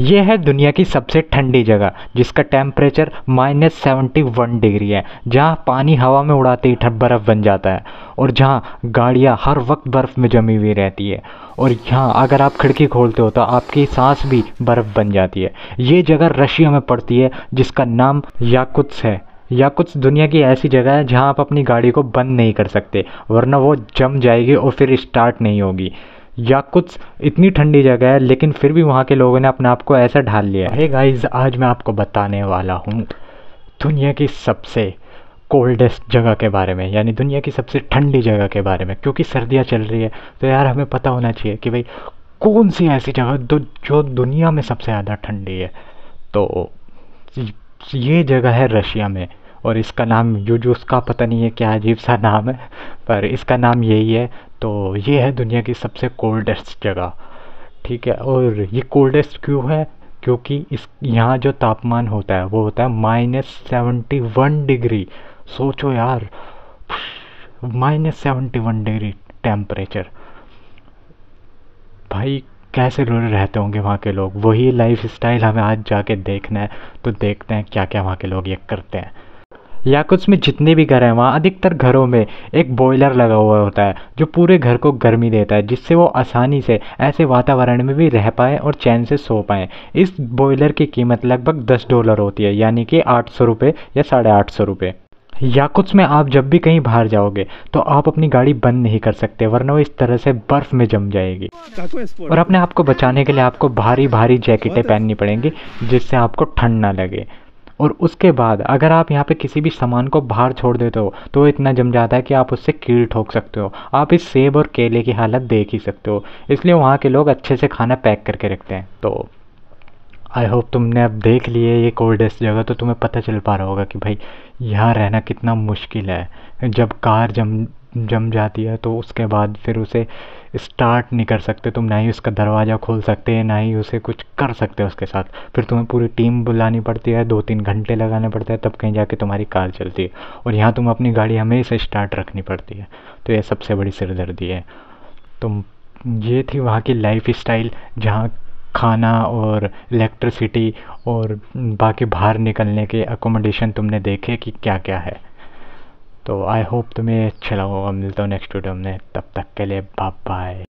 ये है दुनिया की सबसे ठंडी जगह जिसका temperature minus seventy one degree है जहाँ पानी हवा में उड़ाते ही बर्फ़ बन जाता है और जहाँ गाड़ियाँ हर वक्त बर्फ़ में जमी हुई रहती है और यहाँ अगर आप खिड़की खोलते हो तो आपकी सांस भी बर्फ़ बन जाती है ये जगह रशिया में पड़ती है जिसका नाम याकुत्स है या कुछ दुनिया की ऐसी जगह है जहाँ आप अपनी गाड़ी को बंद नहीं कर सकते वरना वो जम जाएगी और फिर स्टार्ट नहीं होगी या कुछ इतनी ठंडी जगह है लेकिन फिर भी वहाँ के लोगों ने अपने आप को ऐसा ढाल लिया है गाइज आज मैं आपको बताने वाला हूँ दुनिया की सबसे कोल्डेस्ट जगह के बारे में यानी दुनिया की सबसे ठंडी जगह के बारे में क्योंकि सर्दियाँ चल रही है तो यार हमें पता होना चाहिए कि भाई कौन सी ऐसी जगह दो जो दुनिया में सबसे ज़्यादा ठंडी है तो ये जगह है रशिया में और इसका नाम यूजू का पता नहीं है क्या अजीब सा नाम है पर इसका नाम यही है तो ये है दुनिया की सबसे कोल्डेस्ट जगह ठीक है और ये कोल्डेस्ट क्यों है क्योंकि इस यहाँ जो तापमान होता है वो होता है माइनस सेवेंटी वन डिग्री सोचो यार minus seventy one degree temperature भाई कैसे रहते होंगे वहाँ के लोग वही लाइफ स्टाइल हमें आज जाके देखना है तो देखते हैं क्या क्या वहाँ के लोग ये करते हैं कुछ में जितने भी घर हैं वहाँ अधिकतर घरों में एक बॉयलर लगा हुआ होता है जो पूरे घर को गर्मी देता है जिससे वो आसानी से ऐसे वातावरण में भी रह पाए और चैन से सो पाएँ इस बॉयलर की कीमत लगभग दस डॉलर होती है यानी कि आठ सौ रुपये या साढ़े आठ सौ रुपये या कुछ में आप जब भी कहीं बाहर जाओगे तो आप अपनी गाड़ी बंद नहीं कर सकते वरना वो इस तरह से बर्फ़ में जम जाएगी और अपने आप को बचाने के लिए आपको भारी भारी जैकेटें पहननी पड़ेंगी जिससे आपको ठंड ना लगे और उसके बाद अगर आप यहाँ पे किसी भी सामान को बाहर छोड़ देते हो तो इतना जम जाता है कि आप उससे कील ठोक सकते हो आप इस सेब और केले की हालत देख ही सकते हो इसलिए वहाँ के लोग अच्छे से खाना पैक करके रखते हैं तो आई होप तुमने अब देख लिए ये कोल्डेस्ट जगह तो तुम्हें पता चल पा रहा होगा कि भाई यहाँ रहना कितना मुश्किल है जब कार जम जम जाती है तो उसके बाद फिर उसे स्टार्ट नहीं कर सकते तुम ना ही उसका दरवाज़ा खोल सकते हैं ना ही उसे कुछ कर सकते हैं उसके साथ फिर तुम्हें पूरी टीम बुलानी पड़ती है दो तीन घंटे लगाने पड़ते हैं तब कहीं जाके तुम्हारी कार चलती है और यहाँ तुम अपनी गाड़ी हमेशा स्टार्ट रखनी पड़ती है तो यह सबसे बड़ी सिरदर्दी है तुम तो ये थी वहाँ की लाइफ स्टाइल जहाँ खाना और इलेक्ट्रिसिटी और बाकी बाहर निकलने के अकोमोडेशन तुमने देखे कि क्या क्या है तो आई होप तुम्हें अच्छा लगा होगा मिलता हूँ नेक्स्ट वीडियो में तब तक के लिए बाय बाय